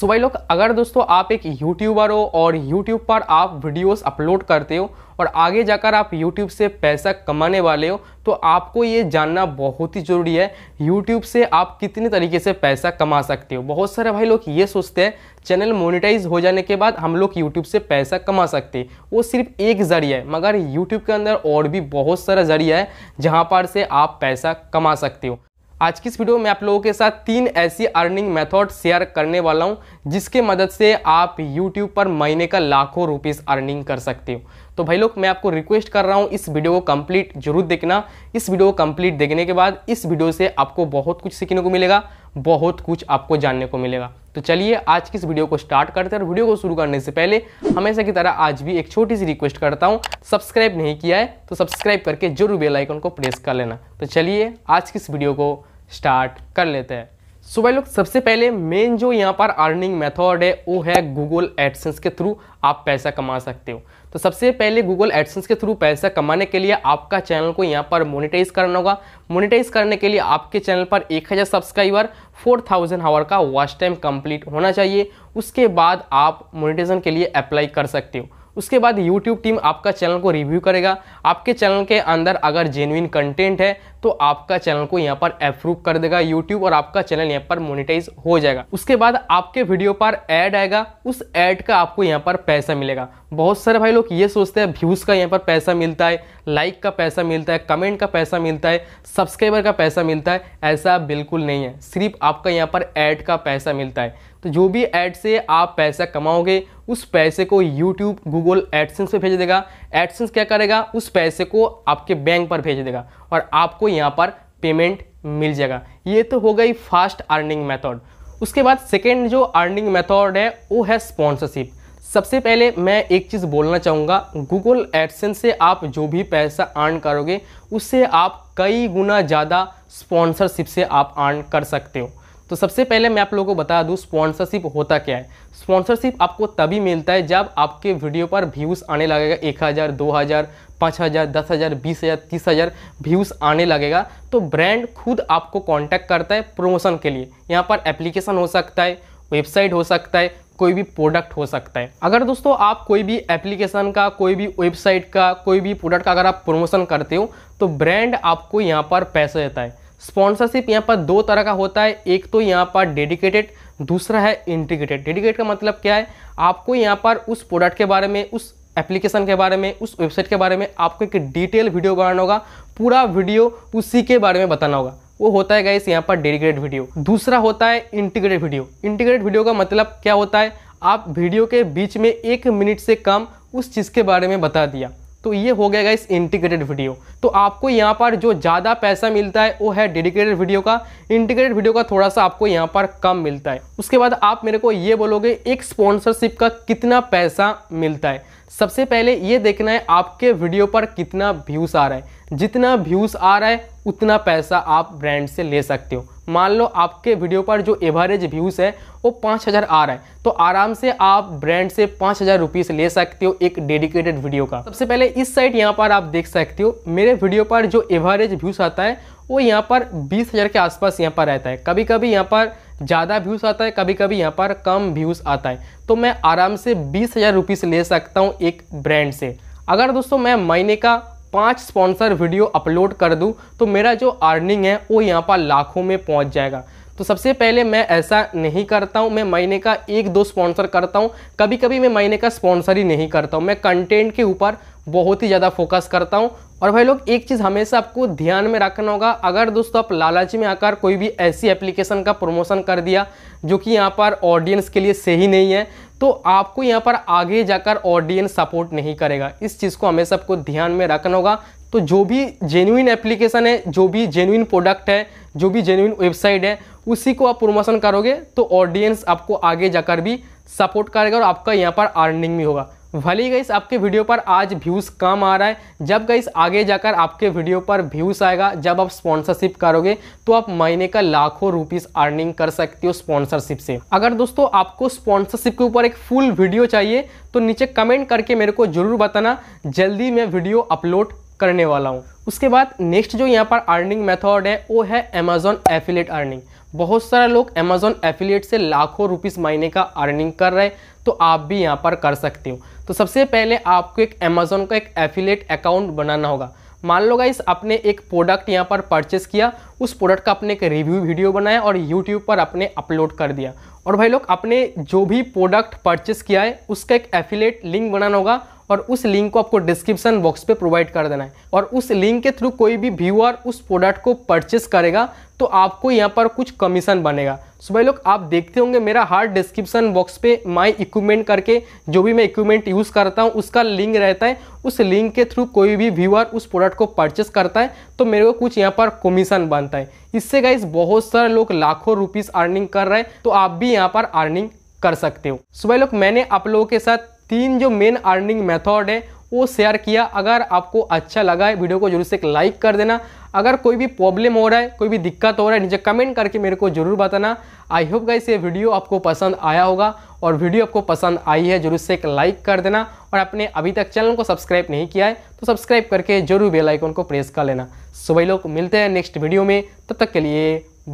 सो भाई लोग अगर दोस्तों आप एक यूट्यूबर हो और यूट्यूब पर आप वीडियोस अपलोड करते हो और आगे जाकर आप यूट्यूब से पैसा कमाने वाले हो तो आपको ये जानना बहुत ही ज़रूरी है यूट्यूब से आप कितने तरीके से पैसा कमा सकते हो बहुत सारे भाई लोग ये सोचते हैं चैनल मोनिटाइज हो जाने के बाद हम लोग यूट्यूब से पैसा कमा सकते हैं वो सिर्फ एक ज़रिया है मगर यूट्यूब के अंदर और भी बहुत सारा ज़रिया है जहाँ पर से आप पैसा कमा सकते हो आज की इस वीडियो में आप लोगों के साथ तीन ऐसी अर्निंग मेथड शेयर करने वाला हूं जिसके मदद से आप यूट्यूब पर महीने का लाखों रुपीस अर्निंग कर सकते हो तो भाई लोग मैं आपको रिक्वेस्ट कर रहा हूं इस वीडियो को कंप्लीट जरूर देखना इस वीडियो को कंप्लीट देखने के बाद इस वीडियो से आपको बहुत कुछ सीखने को मिलेगा बहुत कुछ आपको जानने को मिलेगा तो चलिए आज की इस वीडियो को स्टार्ट करते हैं और वीडियो को शुरू करने से पहले हमेशा की तरह आज भी एक छोटी सी रिक्वेस्ट करता हूँ सब्सक्राइब नहीं किया है तो सब्सक्राइब करके जरूर बेल आइकन को प्रेस कर लेना तो चलिए आज की इस वीडियो को स्टार्ट कर लेते हैं सो भाई लोग सबसे पहले मेन जो यहाँ पर अर्निंग मेथड है वो है गूगल एडसेंस के थ्रू आप पैसा कमा सकते हो तो सबसे पहले गूगल एडसेंस के थ्रू पैसा कमाने के लिए आपका चैनल को यहाँ पर मोनिटाइज करना होगा मोनिटाइज करने के लिए आपके चैनल पर 1000 सब्सक्राइबर 4000 आवर का वॉच टाइम कंप्लीट होना चाहिए उसके बाद आप मोनिटाइजन के लिए अप्लाई कर सकते हो उसके बाद YouTube टीम आपका चैनल को रिव्यू करेगा आपके चैनल के अंदर अगर जेन्यून कंटेंट है तो आपका चैनल को यहाँ पर अप्रूव कर देगा यूट्यूब और आपका चैनल यहाँ पर मोनिटाइज हो जाएगा उसके बाद आपके वीडियो पर एड आएगा उस एड का आपको यहाँ पर पैसा मिलेगा बहुत सारे भाई लोग ये सोचते हैं व्यूज़ का यहाँ पर पैसा मिलता है लाइक का पैसा मिलता है कमेंट का पैसा मिलता है सब्सक्राइबर का पैसा मिलता है ऐसा बिल्कुल नहीं है सिर्फ आपका यहाँ पर ऐड का पैसा मिलता है तो जो भी ऐड से आप पैसा कमाओगे उस पैसे को YouTube गूगल एडसेंस पे भेज देगा एडसेंस क्या करेगा उस पैसे को आपके बैंक पर भेज देगा और आपको यहाँ पर पेमेंट मिल जाएगा ये तो हो गई फास्ट अर्निंग मेथड उसके बाद सेकेंड जो अर्निंग मेथड है वो है स्पॉन्सरशिप सबसे पहले मैं एक चीज़ बोलना चाहूँगा गूगल एडसन से आप जो भी पैसा अर्न करोगे उससे आप कई गुना ज़्यादा स्पॉन्सरशिप से आप अर्न कर सकते हो तो सबसे पहले मैं आप लोगों को बता दूं स्पॉन्सरशिप होता क्या है स्पॉन्सरशिप आपको तभी मिलता है जब आपके वीडियो पर व्यूज़ आने लगेगा एक हज़ार दो हज़ार पाँच हज़ार दस हज़ार बीस हज़ार तीस हज़ार व्यूज़ आने लगेगा तो ब्रांड खुद आपको कांटेक्ट करता है प्रमोशन के लिए यहाँ पर एप्लीकेशन हो सकता है वेबसाइट हो सकता है कोई भी प्रोडक्ट हो सकता है अगर दोस्तों आप कोई भी एप्लीकेशन का कोई भी वेबसाइट का कोई भी प्रोडक्ट का अगर आप प्रमोशन करते हो तो ब्रांड आपको यहाँ पर पैसा देता है स्पॉन्सरशिप यहाँ पर दो तरह का होता है एक तो यहाँ पर डेडिकेटेड दूसरा है इंटीग्रेटेड डेडिकेट का मतलब क्या है आपको यहाँ पर उस प्रोडक्ट के बारे में उस एप्लीकेशन के बारे में उस वेबसाइट के बारे में आपको एक डिटेल वीडियो बनाना होगा पूरा वीडियो उसी के बारे में बताना होगा वो होता है गाइस यहाँ पर डेडिकेटेड वीडियो दूसरा होता है इंटीग्रेटेड वीडियो इंटीग्रेटेड वीडियो का मतलब क्या होता है आप वीडियो के बीच में एक मिनट से कम उस चीज़ के बारे में बता दिया तो ये हो गया इस इंटीग्रेटेड वीडियो तो आपको यहाँ पर जो ज़्यादा पैसा मिलता है वो है डेडिकेटेड वीडियो का इंटीग्रेटेड वीडियो का थोड़ा सा आपको यहाँ पर कम मिलता है उसके बाद आप मेरे को ये बोलोगे एक स्पॉन्सरशिप का कितना पैसा मिलता है सबसे पहले ये देखना है आपके वीडियो पर कितना व्यूज़ आ रहा है जितना व्यूज़ आ रहा है उतना पैसा आप ब्रांड से ले सकते हो मान लो आपके वीडियो पर जो एवरेज व्यूज़ है वो पाँच हज़ार आ रहा है तो आराम से आप ब्रांड से पाँच हज़ार रुपीज़ ले सकते हो एक डेडिकेटेड वीडियो का सबसे पहले इस साइड यहाँ पर आप देख सकते हो मेरे वीडियो पर जो एवरेज व्यूज़ आता है वो यहाँ पर बीस हज़ार के आसपास यहाँ पर रहता है कभी कभी यहाँ पर ज़्यादा व्यूज़ आता है कभी कभी यहाँ पर कम व्यूज़ आता है तो मैं आराम से बीस हज़ार रुपीज़ ले सकता हूँ एक ब्रांड से अगर दोस्तों मैं महीने का पांच स्पॉन्सर वीडियो अपलोड कर दूं तो मेरा जो अर्निंग है वो यहाँ पर लाखों में पहुँच जाएगा तो सबसे पहले मैं ऐसा नहीं करता हूँ मैं महीने का एक दो स्पॉन्सर करता हूँ कभी कभी मैं महीने का स्पॉन्सर ही नहीं करता हूँ मैं कंटेंट के ऊपर बहुत ही ज़्यादा फोकस करता हूँ और भाई लोग एक चीज़ हमेशा आपको ध्यान में रखना होगा अगर दोस्तों आप लालच में आकर कोई भी ऐसी एप्लीकेशन का प्रमोशन कर दिया जो कि यहाँ पर ऑडियंस के लिए सही नहीं है तो आपको यहाँ पर आगे जाकर ऑडियंस सपोर्ट नहीं करेगा इस चीज़ को हमेशा आपको ध्यान में रखना होगा तो जो भी जेन्यून एप्लीकेशन है जो भी जेन्यून प्रोडक्ट है जो भी जेन्यून वेबसाइट है उसी को आप प्रमोशन करोगे तो ऑडियंस आपको आगे जाकर भी सपोर्ट करेगा और आपका यहाँ पर अर्निंग भी होगा भले ही गईस आपके वीडियो पर आज व्यूज़ कम आ रहा है जब गई आगे जाकर आपके वीडियो पर व्यूज़ आएगा जब आप स्पॉन्सरशिप करोगे तो आप महीने का लाखों रुपीस अर्निंग कर सकते हो स्पॉन्सरशिप से अगर दोस्तों आपको स्पॉन्सरशिप के ऊपर एक फुल वीडियो चाहिए तो नीचे कमेंट करके मेरे को ज़रूर बताना जल्दी मैं वीडियो अपलोड करने वाला हूँ उसके बाद नेक्स्ट जो यहाँ पर अर्निंग मेथड है वो है अमेजोन एफिलेट अर्निंग बहुत सारा लोग अमेजोन एफिलेट से लाखों रुपीस महीने का अर्निंग कर रहे हैं तो आप भी यहाँ पर कर सकते हो तो सबसे पहले आपको एक अमेजोन का एक एफिलेट अकाउंट बनाना होगा मान लो गाइस आपने एक प्रोडक्ट यहाँ पर परचेस किया उस प्रोडक्ट का अपने एक रिव्यू वीडियो बनाया और यूट्यूब पर अपने अपलोड कर दिया और भाई लोग अपने जो भी प्रोडक्ट परचेस किया है उसका एक एफिलेट लिंक बनाना होगा और उस लिंक को आपको डिस्क्रिप्शन बॉक्स पे प्रोवाइड कर देना है और उस लिंक के थ्रू कोई भी व्यूअर उस प्रोडक्ट को परचेस करेगा तो आपको यहाँ पर कुछ कमीशन बनेगा सो भाई लोग आप देखते होंगे मेरा हर डिस्क्रिप्शन बॉक्स पे माई इक्विपमेंट करके जो भी मैं इक्विपमेंट यूज़ करता हूँ उसका लिंक रहता है उस लिंक के थ्रू कोई भी व्यूअर उस प्रोडक्ट को परचेस करता है तो मेरे को कुछ यहाँ पर कमीशन बनता है इससे गाइज बहुत सारे लोग लाखों रुपीज़ अर्निंग कर रहे हैं तो आप भी यहाँ पर अर्निंग कर सकते हो सो भाई लोग मैंने आप लोगों के साथ तीन जो मेन अर्निंग मेथड है वो शेयर किया अगर आपको अच्छा लगा है वीडियो को जरूर से एक लाइक कर देना अगर कोई भी प्रॉब्लम हो रहा है कोई भी दिक्कत हो रहा है नीचे कमेंट करके मेरे को जरूर बताना आई होप गाइस ये वीडियो आपको पसंद आया होगा और वीडियो आपको पसंद आई है जरूर से एक लाइक कर देना और आपने अभी तक चैनल को सब्सक्राइब नहीं किया है तो सब्सक्राइब करके जरूर बेल आइकन को प्रेस कर लेना सुबह लोग मिलते हैं नेक्स्ट वीडियो में तब तक के लिए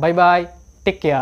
बाय बाय टेक केयर